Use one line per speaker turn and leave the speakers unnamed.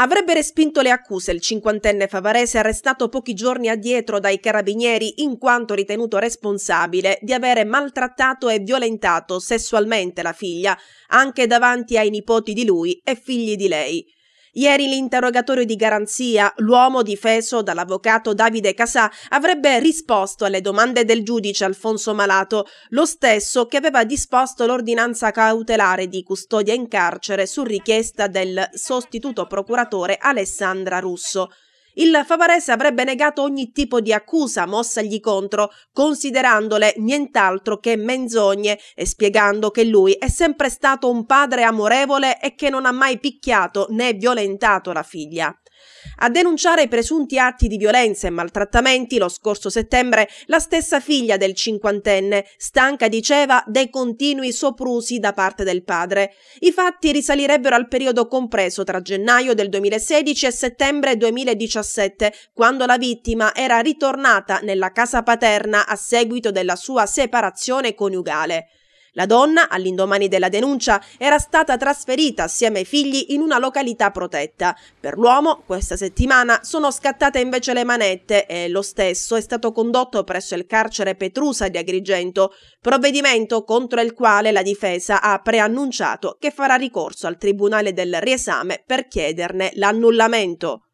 Avrebbe respinto le accuse il cinquantenne favarese arrestato pochi giorni addietro dai carabinieri in quanto ritenuto responsabile di avere maltrattato e violentato sessualmente la figlia, anche davanti ai nipoti di lui e figli di lei. Ieri l'interrogatorio di garanzia, l'uomo difeso dall'avvocato Davide Casà, avrebbe risposto alle domande del giudice Alfonso Malato, lo stesso che aveva disposto l'ordinanza cautelare di custodia in carcere su richiesta del sostituto procuratore Alessandra Russo il Favarese avrebbe negato ogni tipo di accusa mossagli contro, considerandole nient'altro che menzogne e spiegando che lui è sempre stato un padre amorevole e che non ha mai picchiato né violentato la figlia. A denunciare i presunti atti di violenza e maltrattamenti lo scorso settembre la stessa figlia del cinquantenne, stanca diceva dei continui soprusi da parte del padre. I fatti risalirebbero al periodo compreso tra gennaio del 2016 e settembre 2017, quando la vittima era ritornata nella casa paterna a seguito della sua separazione coniugale. La donna, all'indomani della denuncia, era stata trasferita assieme ai figli in una località protetta. Per l'uomo, questa settimana, sono scattate invece le manette e lo stesso è stato condotto presso il carcere Petrusa di Agrigento, provvedimento contro il quale la difesa ha preannunciato che farà ricorso al Tribunale del Riesame per chiederne l'annullamento.